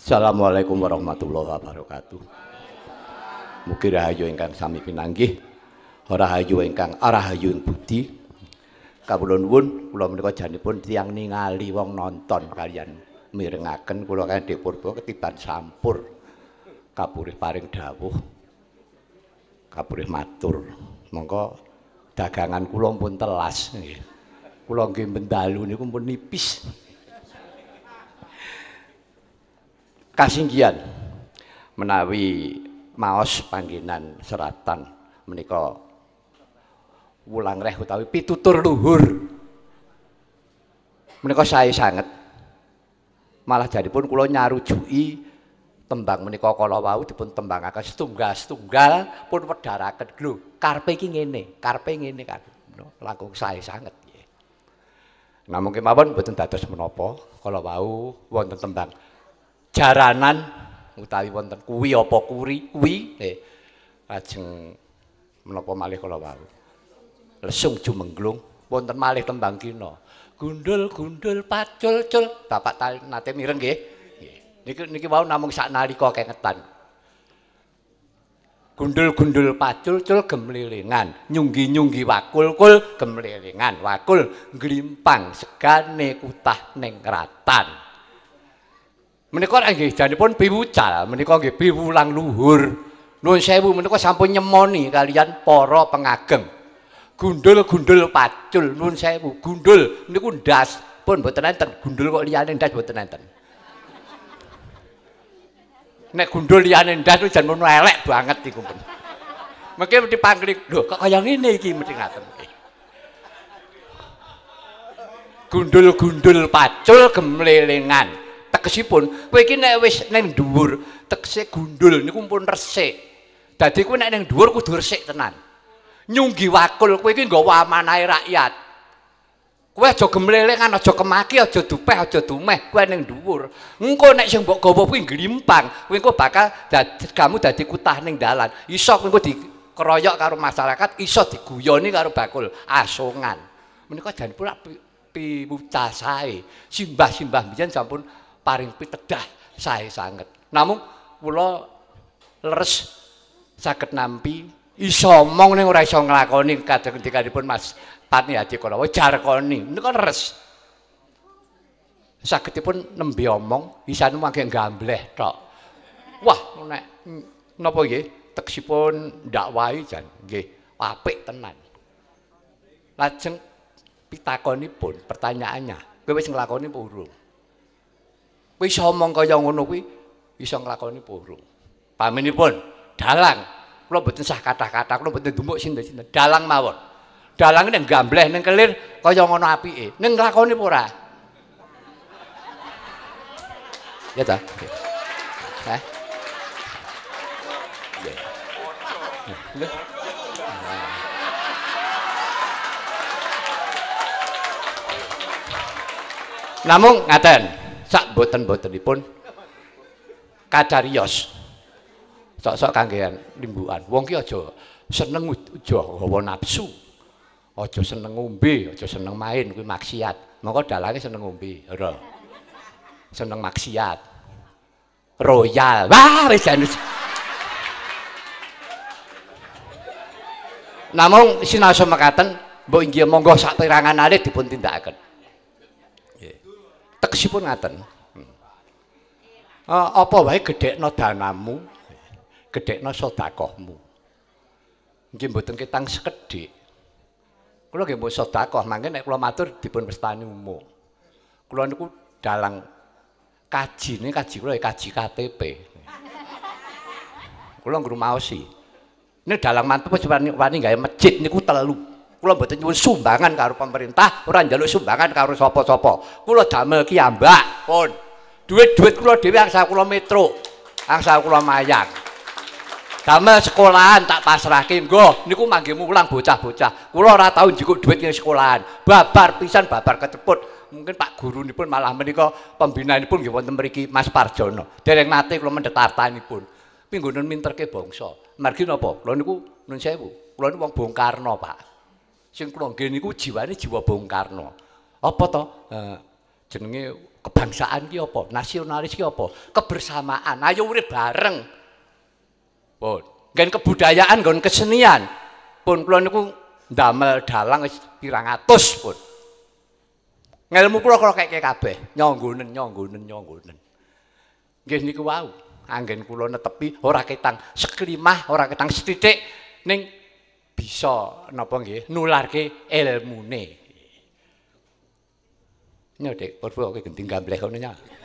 Assalamualaikum warahmatullahi wabarakatuh. Mugi rahayu ingkang sami pinanggih. Ora hayu ingkang arahayu ing budi. Kawula nuwun kula menika janipun tiyang ningali wong nonton kalian mirengaken kula kan dek purba ketiban sampur. Kapurih paring dawuh. Kapurih matur. Monggo dagangan kula pun telas nggih. Kula nggih bendalu niku pun nipis. Kasinggian menawi maos pangginan seratan menika wulang reh utawi pitutur luhur menika sae sangat malah jadi jaripun nyaru nyarujui tembang menika kala wau dipun tembangaken setunggal-setunggal pun wedharaken lho karpe iki ngene karpe ngene kan langkung sae sangat. Nah mungkin mawon boten dados menapa kala wau wonten tembang jaranan utawi wonten kuwi apa kuri kuwi eh lajeng menapa malih kala wau lesung jumengglung wonten malih tembang kina gundul gundul pacul cul bapak tali nate mireng nggih niki niki wau namung sak nalika kengetan gundul-gundul pacul-cul gemlilingan, nyunggi-nyunggi wakul-kul gemlilingan, wakul gelimpang segane kutah neng ratan. Menikah menika nggih janipun piwucal menika nggih piwulang luhur nuwun sewu menikah sampun nyemoni kalian poro pengagem gundul-gundul pacul nuwun sewu gundul niku das pun buat enten gundul kok lianin das buat enten nek gundul lianin das jan jangan elek banget iku pun makanya dipanggil lho kok kaya ini iki mesti ngaten gundul-gundul pacul gemlelingan tegesipun kowe iki nek wis ning dhuwur tegese gundul niku pun resik. Dadi kowe nek ning dhuwur kudu resik tenan. Nyunggi wakul kowe iki nggawa amanahe rakyat. Kowe aja gemlelekan, aja kemaki, aja dupeh, aja dumeh kowe ning dhuwur. Engko nek sing mbok gawa kuwi nglimpang, kowe engko bakal dadi kamu dadi kutah ning dalan. Iso kowe dikeroyok karo masyarakat, iso diguyoni karo bakul asongan. Menika jan pula piwucasae simbah-simbah mbiyen sampun paring pitedah sae sanget. Namun kula leres saged nampi iso omong ning ora iso nglakoni kadhe dikandipun Mas Tani Haji kula wejar koni. Niku leres. Sagedipun nembi omong isane mangke gambleh tok. Wah, nek napa nggih pun ndak wae jan nggih apik tenan. Lajeng pitakonipun pertanyaannya, kowe wis nglakoni apa bisa omong kaya ngono kuwi iso nglakoni purung. Paminipun dalang kula mboten sah kata-kata, kula mboten dumuk sinten-sinten. Dalang mawon. Dalang ning gambleh ning kelir kaya ngono apike. Ning nglakoni apa ora? Ya ta? Hah? Ya. ngaten sak boten boten pun kacarios. Sok-sok kangean, limbuan, Wong ki aja seneng aja gawa nafsu. Aja seneng ngombe, aja seneng main kuwi maksiat. mongko dalange seneng ngombe, ora. Seneng maksiat. Royal. Wah, wis janus. Namung sinasa mekaten mbok inggih monggo sak perangan alit dipun tindakaken. teksipun ngaten. Uh, apa wae gedhekno danamu, gedhekno sedakohmu. Nggih mboten ketang sekedhik. Kula nggih mboten sedakoh mangke nek kula matur dipun pestani umum. Kula niku dalang kajine kaji kula kaji KTP. Kula ngrumaosi. Nek dalang mantep wis wani wani gawe masjid niku telu. kula mboten nyuwun sumbangan karo pemerintah, ora njaluk sumbangan karo sapa-sapa. Kula damel ki ambak pun. Duit-duit kula dhewe angsa kula metro, angsa kula mayang. Damel sekolahan tak pasrahke, nggo niku mangke ulang bocah-bocah. Kula ora tau njukuk duit ning sekolahan. Babar pisan babar keteput. Mungkin Pak Guru ini pun malah menikah pembinaan pun gak wonten mriki Mas Parjono. Dereng mati kula mendhet ini pun. Minggu nun minter ke bongso. Margi nopo? Kalau niku nun sewu. Kalau ini uang bongkarno, pak. Sing kula nggih niku jiwane jiwa Bung Karno. Apa to? Jenengi eh, jenenge kebangsaan ki apa? Nasionalis ki apa? Kebersamaan. Ayo urip bareng. Pun, gen kebudayaan, nggon kesenian. Pun kula niku ndamel dalang pirangatus. pirang atus pun. Ngelmu kula kula kek kabeh, nyonggonen nyonggonen nyonggonen. Nggih niku wau. Anggen kula netepi ora ketang sekelimah ora ketang setitik ning bisa napa nggih nularke ilmune. Nyodik, perlu aku genting gambleh kono nyak.